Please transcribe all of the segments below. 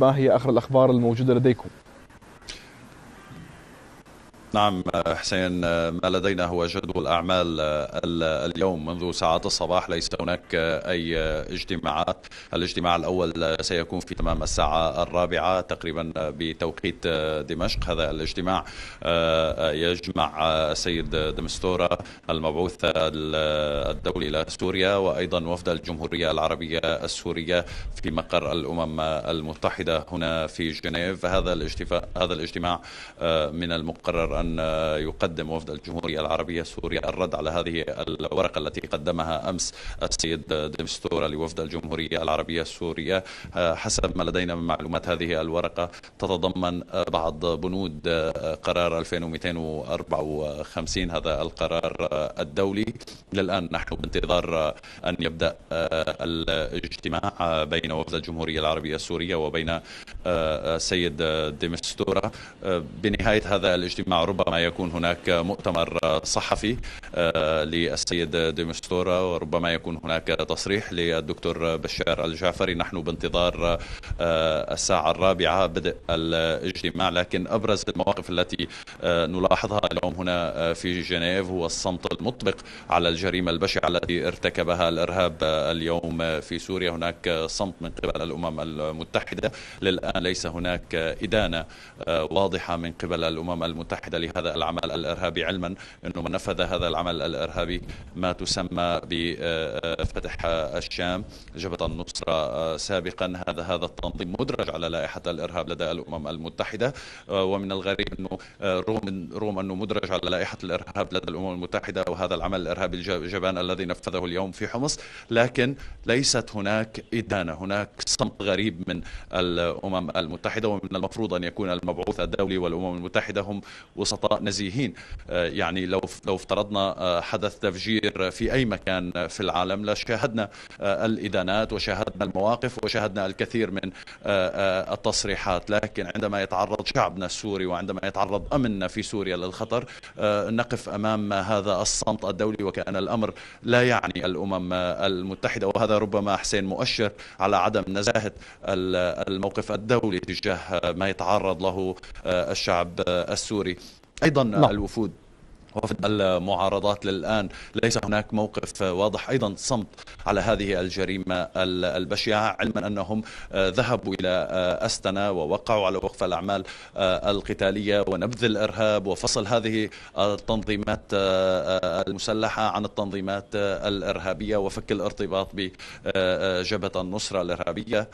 ما هي اخر الاخبار الموجوده لديكم نعم حسين ما لدينا هو جدول أعمال اليوم منذ ساعات الصباح ليس هناك أي اجتماعات الاجتماع الأول سيكون في تمام الساعة الرابعة تقريبا بتوقيت دمشق هذا الاجتماع آه، يجمع السيد دمستورة المبعوث الدولي إلى سوريا وأيضا وفد الجمهورية العربية السورية في مقر الأمم المتحدة هنا في جنيف هذا الاجتماع آه، من المقرر أن يقدم وفد الجمهورية العربية السورية الرد على هذه الورقة التي قدمها أمس السيد دمستورة لوفد الجمهورية العربية السورية حسب ما لدينا من معلومات هذه الورقة تتضمن بعض بنود قرار 2254 هذا القرار الدولي للان نحن بانتظار أن يبدأ الاجتماع بين وفد الجمهورية العربية السورية وبين السيد ديمستورا بنهاية هذا الاجتماع ربما يكون هناك مؤتمر صحفي آه، للسيد ديمستورا وربما يكون هناك تصريح للدكتور بشار الجعفري نحن بانتظار آه، الساعة الرابعة بدء الاجتماع لكن أبرز المواقف التي آه، نلاحظها اليوم هنا في جنيف هو الصمت المطبق على الجريمة البشعة التي ارتكبها الإرهاب اليوم في سوريا هناك صمت من قبل الأمم المتحدة للآن ليس هناك إدانة واضحة من قبل الأمم المتحدة لهذا العمل الارهابي علما انه من نفذ هذا العمل الارهابي ما تسمى بفتح الشام جبهه النصره سابقا هذا هذا التنظيم مدرج على لائحه الارهاب لدى الامم المتحده ومن الغريب انه رغم رغم انه مدرج على لائحه الارهاب لدى الامم المتحده وهذا العمل الارهابي الجبان الذي نفذه اليوم في حمص لكن ليست هناك ادانه هناك صمت غريب من الامم المتحده ومن المفروض ان يكون المبعوث الدولي والامم المتحده هم وسطاء نزيهين آه، يعني لو لو افترضنا آه، حدث تفجير في اي مكان في العالم لشاهدنا آه، الادانات وشاهدنا المواقف وشاهدنا الكثير من التصريحات لكن عندما يتعرض شعبنا السوري وعندما يتعرض امننا في سوريا للخطر نقف امام هذا الصمت الدولي وكان الامر لا يعني الامم المتحده وهذا ربما حسين مؤشر على عدم نزاهه الموقف الدولي تجاه ما يتعرض له الشعب السوري ايضا لا. نعم. الوفود وفد المعارضات للآن ليس هناك موقف واضح أيضا صمت على هذه الجريمة البشعة علما أنهم ذهبوا إلى أستنا ووقعوا على وقف الأعمال القتالية ونبذ الإرهاب وفصل هذه التنظيمات المسلحة عن التنظيمات الإرهابية وفك الارتباط بجبهة النصرة الإرهابية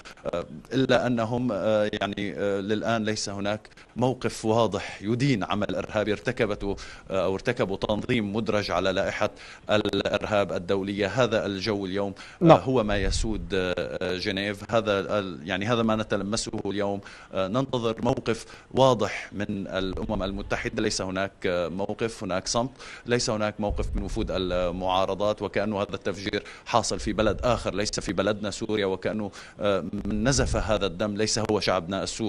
إلا أنهم يعني للآن ليس هناك موقف واضح يدين عمل إرهابي ارتكبته أو ارتكبوا تنظيم مدرج على لائحة الإرهاب الدولية هذا الجو اليوم آه، نعم. هو ما يسود آه، آه، جنيف هذا يعني هذا ما نتلمسه اليوم ننتظر موقف واضح من الأمم المتحدة ليس هناك موقف هناك صمت ليس هناك موقف من وفود المعارضات وكأنه هذا التفجير حاصل في بلد آخر ليس في بلدنا سوريا وكأنه نزف هذا الدم ليس هو شعبنا السوري